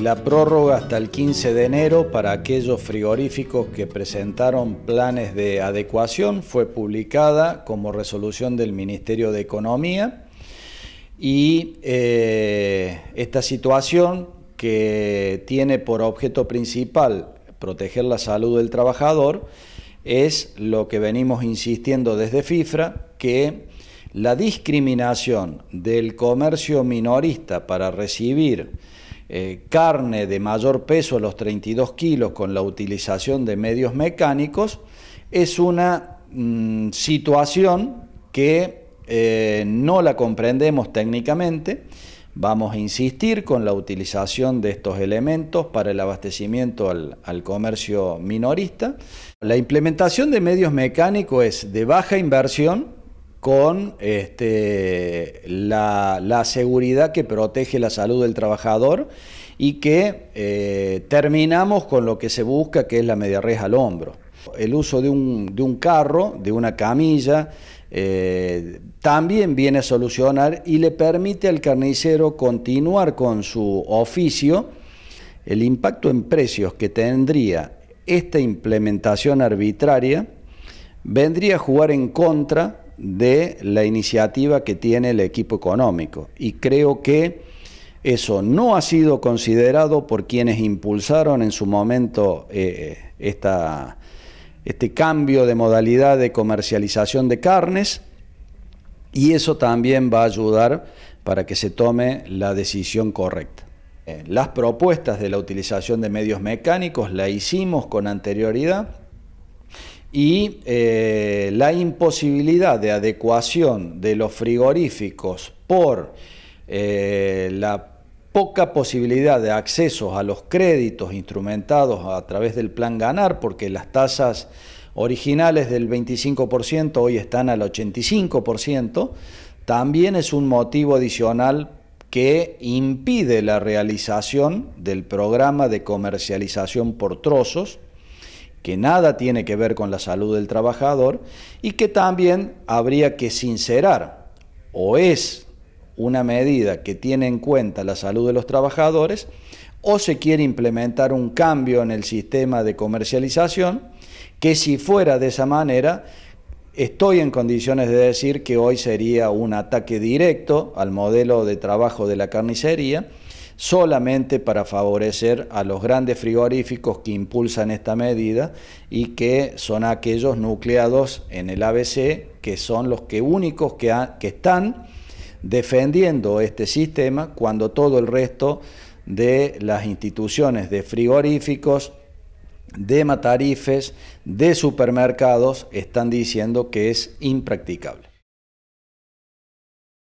la prórroga hasta el 15 de enero para aquellos frigoríficos que presentaron planes de adecuación fue publicada como resolución del Ministerio de Economía y eh, esta situación que tiene por objeto principal proteger la salud del trabajador es lo que venimos insistiendo desde FIFRA, que la discriminación del comercio minorista para recibir eh, carne de mayor peso a los 32 kilos con la utilización de medios mecánicos, es una mm, situación que eh, no la comprendemos técnicamente. Vamos a insistir con la utilización de estos elementos para el abastecimiento al, al, comercio minorista. La implementación de medios mecánicos es de baja inversión con este, la, seguridad que protege la salud del trabajador y que eh, terminamos con lo que se busca, que es la media res al hombro. El uso de un, carro, de una camilla, eh, también viene a solucionar y le permite al carnicero continuar con su oficio. El impacto en precios que tendría esta implementación arbitraria vendría a jugar en contra de la iniciativa que tiene el equipo económico. Y creo que eso no ha sido considerado por quienes impulsaron en su momento eh, eh, este cambio de modalidad de comercialización de carnes y eso también va a ayudar para que se tome la decisión correcta. Eh, las propuestas de la utilización de medios mecánicos la hicimos con anterioridad y eh, la imposibilidad de adecuación de los frigoríficos por eh, la poca posibilidad de acceso a los créditos instrumentados a través del plan ganar, porque las tasas originales del 25% hoy están al 85%, también es un motivo adicional que impide la realización del programa de comercialización por trozos, que nada tiene que ver con la salud del trabajador y que también habría que sincerar o es una medida que tiene en cuenta la salud de los trabajadores o se quiere implementar un cambio en el sistema de comercialización que si fuera de esa manera estoy en condiciones de decir que hoy sería un ataque directo al modelo de trabajo de la carnicería solamente para favorecer a los grandes frigoríficos que impulsan esta medida y que son aquellos nucleados en el ABC que son los que únicos que, que están defendiendo este sistema cuando todo el resto de las instituciones de frigoríficos, de matarifes, de supermercados están diciendo que es impracticable.